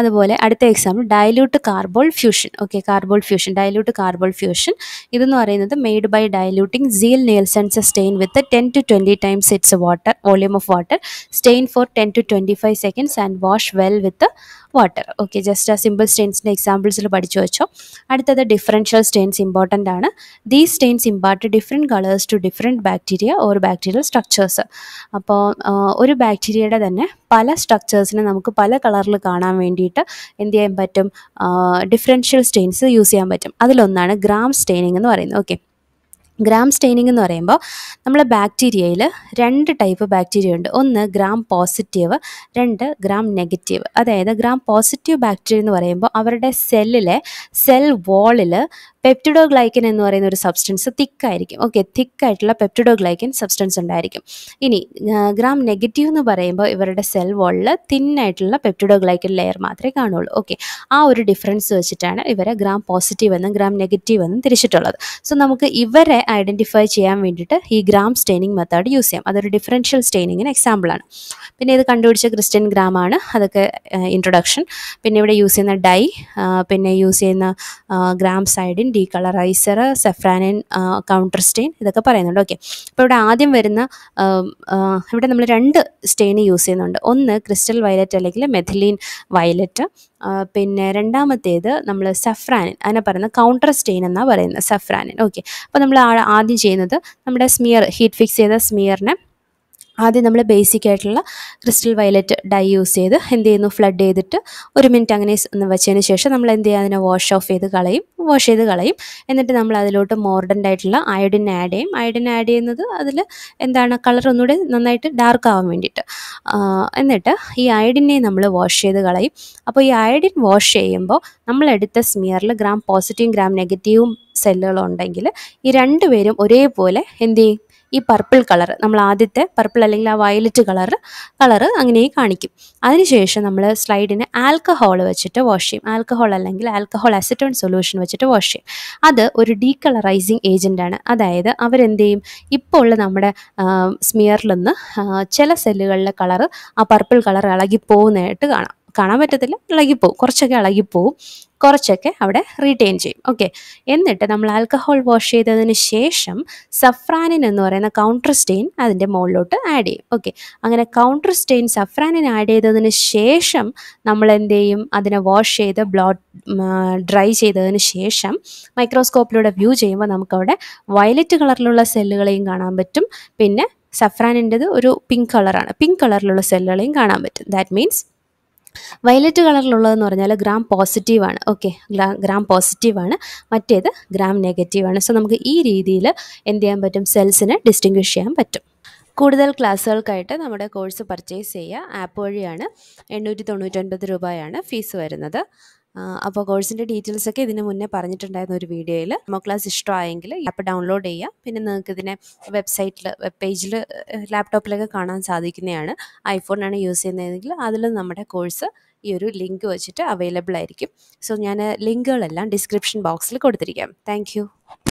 അതുപോലെ അടുത്ത example dilute carbol fuchsin okay carbol fuchsin dilute carbol fuchsin ഇതെന്ന് പറയുന്നത് made by diluting Ziehl Neelsen stain with ten to twenty times its water volume of water stain for ten to twenty five seconds and wash well with water okay just ആ simple സ്റ്റെയിൻസിൻ്റെ എക്സാമ്പിൾസിൽ പഠിച്ചു വെച്ചോ അടുത്തത് differential stains important ആണ് the stains impart different colours to different bacteria or bacterial structures അപ്പോൾ ഒരു ബാക്ടീരിയയുടെ തന്നെ പല സ്ട്രക്ചേഴ്സിനെ നമുക്ക് പല കളറിൽ കാണാൻ വേണ്ടിയിട്ട് എന്ത് ചെയ്യാൻ പറ്റും ഡിഫറൻഷ്യൽ സ്റ്റെയിൻസ് യൂസ് ചെയ്യാൻ പറ്റും അതിലൊന്നാണ് ഗ്രാം സ്റ്റെയിനിങ് എന്ന് പറയുന്നത് ഓക്കെ ഗ്രാം സ്റ്റെയിനിങ് എന്ന് പറയുമ്പോൾ നമ്മളെ ബാക്ടീരിയയിൽ രണ്ട് ടൈപ്പ് ബാക്ടീരിയ ഉണ്ട് ഒന്ന് ഗ്രാം പോസിറ്റീവ് രണ്ട് ഗ്രാം നെഗറ്റീവ് അതായത് ഗ്രാം പോസിറ്റീവ് ബാക്ടീരിയ എന്ന് പറയുമ്പോൾ അവരുടെ സെല്ലിലെ സെൽ വാളിൽ പെപ്റ്റിഡോഗ്ലൈക്കൻ എന്ന് പറയുന്ന ഒരു സബ്സ്റ്റൻസ് തിക്കായിരിക്കും ഓക്കെ തിക്കായിട്ടുള്ള പെപ്റ്റിഡോഗ്ലൈക്കൻ സബ്സ്റ്റൻസ് ഉണ്ടായിരിക്കും ഇനി ഗ്രാം നെഗറ്റീവ് എന്ന് പറയുമ്പോൾ ഇവരുടെ സെൽ വാളിൽ തിന്നായിട്ടുള്ള പെപ്റ്റിഡോഗ്ലൈക്കൻ ലെയർ മാത്രമേ കാണുള്ളൂ ഓക്കെ ആ ഒരു ഡിഫറൻസ് വെച്ചിട്ടാണ് ഇവരെ ഗ്രാം പോസിറ്റീവ് എന്നും ഗ്രാം നെഗറ്റീവ് എന്നും തിരിച്ചിട്ടുള്ളത് സോ നമുക്ക് ഇവരെ ഐഡൻറ്റിഫൈ ചെയ്യാൻ വേണ്ടിയിട്ട് ഈ ഗ്രാം സ്റ്റെയിനിങ് മെത്തേഡ് യൂസ് ചെയ്യാം അതൊരു ഡിഫറൻഷ്യൽ സ്റ്റെയിനിങ്ങിന് എക്സാമ്പിളാണ് പിന്നെ ഇത് കണ്ടുപിടിച്ച ക്രിസ്ത്യൻ ഗ്രാമാണ് അതൊക്കെ ഇൻട്രൊഡക്ഷൻ പിന്നെ ഇവിടെ യൂസ് ചെയ്യുന്ന ഡൈ പിന്നെ യൂസ് ചെയ്യുന്ന ഗ്രാം സൈഡിൻ decolouriser safranin counter stain ഇതൊക്കെ പറയുന്നുണ്ട് ഓക്കെ അപ്പോൾ ഇവിടെ ആദ്യം വരുന്ന ഇവിടെ നമ്മൾ രണ്ട് സ്റ്റെയിന് യൂസ് ചെയ്യുന്നുണ്ട് ഒന്ന് ക്രിസ്റ്റൽ വയലറ്റ് അല്ലെങ്കിൽ മെഥിലീൻ വയലറ്റ് പിന്നെ രണ്ടാമത്തേത് നമ്മൾ സഫ്രാനിൻ അതിനെ പറയുന്ന കൗണ്ടർ സ്റ്റെയിൻ എന്നാണ് പറയുന്നത് സഫ്രാനിൻ ഓക്കെ അപ്പോൾ നമ്മൾ ആദ്യം ചെയ്യുന്നത് നമ്മുടെ സ്മിയർ ഹീറ്റ് ഫിക്സ് ചെയ്ത സ്മിയറിനെ ആദ്യം നമ്മൾ ബേസിക് ആയിട്ടുള്ള ക്രിസ്റ്റൽ വയലറ്റ് ഡൈ യൂസ് ചെയ്ത് എന്ത് ചെയ്യുന്നു ഫ്ലഡ് ചെയ്തിട്ട് ഒരു മിനിറ്റ് അങ്ങനെ വെച്ചതിന് ശേഷം നമ്മൾ എന്ത് ചെയ്യുക അതിനെ വാഷ് ഓഫ് ചെയ്ത് കളയും വാഷ് ചെയ്ത് കളയും എന്നിട്ട് നമ്മൾ അതിലോട്ട് മോർഡൻ്റ് ആയിട്ടുള്ള അയഡിൻ ആഡ് ചെയ്യും അയഡിൻ ആഡ് ചെയ്യുന്നത് അതിൽ എന്താണ് കളർ ഒന്നുകൂടി നന്നായിട്ട് ഡാർക്ക് ആവാൻ വേണ്ടിയിട്ട് എന്നിട്ട് ഈ അയഡിനെ നമ്മൾ വാഷ് ചെയ്ത് കളയും അപ്പോൾ ഈ അയഡിൻ വാഷ് ചെയ്യുമ്പോൾ നമ്മളെടുത്ത സ്മിയറിൽ ഗ്രാം പോസിറ്റീവും ഗ്രാം നെഗറ്റീവും സെല്ലുകളുണ്ടെങ്കിൽ ഈ രണ്ടുപേരും ഒരേപോലെ എന്ത് ചെയ്യും ഈ പർപ്പിൾ കളർ നമ്മൾ ആദ്യത്തെ പർപ്പിൾ അല്ലെങ്കിൽ ആ വയലറ്റ് കളർ കളർ അങ്ങനെ കാണിക്കും അതിനുശേഷം നമ്മൾ സ്ലൈഡിന് ആൽക്കഹോൾ വെച്ചിട്ട് വാഷ് ചെയ്യും ആൽക്കഹോൾ അല്ലെങ്കിൽ ആൽക്കഹോൾ അസിറ്റോൺ സൊല്യൂഷൻ വെച്ചിട്ട് വാഷ് ചെയ്യും അത് ഒരു ഡീകളറൈസിങ് ഏജൻറ്റാണ് അതായത് അവരെന്ത് ചെയ്യും ഇപ്പോൾ ഉള്ള നമ്മുടെ സ്മിയറിൽ നിന്ന് ചില സെല്ലുകളിലെ കളർ ആ പർപ്പിൾ കളർ ഇളകി പോകുന്നതായിട്ട് കാണാം കാണാൻ പറ്റത്തില്ല ഇളകിപ്പോവും കുറച്ചൊക്കെ ഇളകിപ്പോവും കുറച്ചൊക്കെ അവിടെ റീറ്റെയിൻ ചെയ്യും ഓക്കെ എന്നിട്ട് നമ്മൾ ആൽക്കഹോൾ വാഷ് ചെയ്തതിന് ശേഷം സഫ്രാനിൻ എന്ന് പറയുന്ന കൗണ്ടർ സ്റ്റെയിൻ അതിൻ്റെ മുകളിലോട്ട് ആഡ് ചെയ്യും ഓക്കെ അങ്ങനെ കൗണ്ടർ സ്റ്റെയിൻ സഫ്രാനിൻ ആഡ് ചെയ്തതിന് ശേഷം നമ്മൾ എന്ത് ചെയ്യും അതിനെ വാഷ് ചെയ്ത് ബ്ലോട്ട് ഡ്രൈ ചെയ്തതിന് ശേഷം മൈക്രോസ്കോപ്പിലൂടെ വ്യൂ ചെയ്യുമ്പോൾ നമുക്കവിടെ വയലറ്റ് കളറിലുള്ള സെല്ലുകളെയും കാണാൻ പറ്റും പിന്നെ സഫ്രാനിൻ്റെത് ഒരു പിങ്ക് കളറാണ് പിങ്ക് കളറിലുള്ള സെല്ലുകളെയും കാണാൻ പറ്റും ദാറ്റ് മീൻസ് വയലറ്റ് കളറിലുള്ളതെന്ന് പറഞ്ഞാൽ ഗ്രാം പോസിറ്റീവാണ് ഓക്കെ ഗ്രാം പോസിറ്റീവാണ് മറ്റേത് ഗ്രാം നെഗറ്റീവാണ് സോ നമുക്ക് ഈ രീതിയിൽ എന്ത് ചെയ്യാൻ പറ്റും സെൽസിനെ ഡിസ്റ്റിങ്വിഷ് ചെയ്യാൻ പറ്റും കൂടുതൽ ക്ലാസ്സുകൾക്കായിട്ട് നമ്മുടെ കോഴ്സ് പർച്ചേസ് ചെയ്യുക ആപ്പ് വഴിയാണ് എണ്ണൂറ്റി തൊണ്ണൂറ്റൊൻപത് രൂപയാണ് ഫീസ് വരുന്നത് അപ്പോൾ കോഴ്സിൻ്റെ ഡീറ്റെയിൽസൊക്കെ ഇതിന് മുന്നേ പറഞ്ഞിട്ടുണ്ടായിരുന്ന ഒരു വീഡിയോയിൽ ഡെമോ ക്ലാസ് ഇഷ്ടമായെങ്കിൽ ആപ്പ് ഡൗൺലോഡ് ചെയ്യുക പിന്നെ നിങ്ങൾക്ക് ഇതിനെ വെബ്സൈറ്റിൽ വെബ് പേജിൽ ലാപ്ടോപ്പിലൊക്കെ കാണാൻ സാധിക്കുന്നതാണ് ഐഫോണാണ് യൂസ് ചെയ്യുന്നതെങ്കിൽ അതിൽ നമ്മുടെ കോഴ്സ് ഈ ഒരു ലിങ്ക് വെച്ചിട്ട് അവൈലബിൾ ആയിരിക്കും സോ ഞാൻ ലിങ്കുകളെല്ലാം ഡിസ്ക്രിപ്ഷൻ ബോക്സിൽ കൊടുത്തിരിക്കാം താങ്ക്